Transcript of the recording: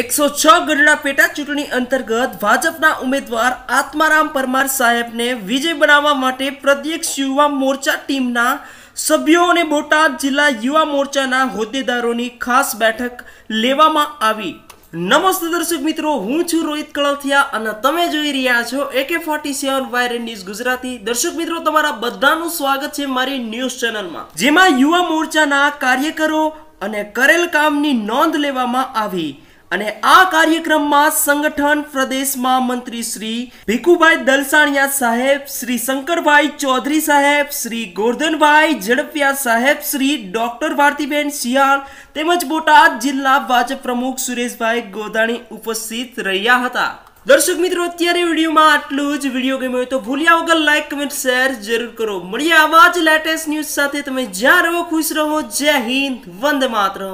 એકસો છ ગઢડા પેટા ચૂંટણી અંતર્ગત ભાજપના ઉમેદવાર આત્મારામ પરમાર સાહેબને વિજય બનાવવા માટે પ્રદેશ યુવા મોરચા ટીમના સભ્યો અને બોટાદ જિલ્લા યુવા મોરચાના હોદ્દેદારોની ખાસ બેઠક લેવામાં આવી નમસ્તે દર્શક મિત્રો હું છું રોહિત કળથિયા અને તમે જોઈ રહ્યા છો AK forty seven wire news Gujarati દર્શક મિત્રો તમારા બધાનું સ્વાગત છે મારી ન્યૂઝ ચેનલમાં જેમાં યુવા મોરચાના કાર્યકરો અને કરેલ કામની નોંધ લેવામાં આવી અને આ કાર્યક્રમમાં સંગઠન પ્રદેશમાં મંત્રી શ્રી ભીખુભાઈ દલસાણિયા સાહેબ શ્રી શંકરભાઈ ચૌધરી સાહેબ શ્રી ગોરધનભાઈ ઝડપિયા સાહેબ શ્રી ડોક્ટર ભારતીબેન શિયાળ તેમજ બોટાદ જિલ્લા ભાજપ પ્રમુખ સુરેશભાઈ ગોદાણી ઉપસ્થિત રહ્યા હતા દર્શક મિત્રો અત્યારે વિડીયોમાં આટલું જ વિડીયો ગમ્યો હોય તો ભૂલ્યા વગર લાઈક કમેન્ટ શેર જરૂર કરો મળીએ આવા જ લેટેસ્ટ ન્યૂઝ સાથે તમે જ્યાં રહો ખુશ રહો જય હિન્દ વંદે માત્ર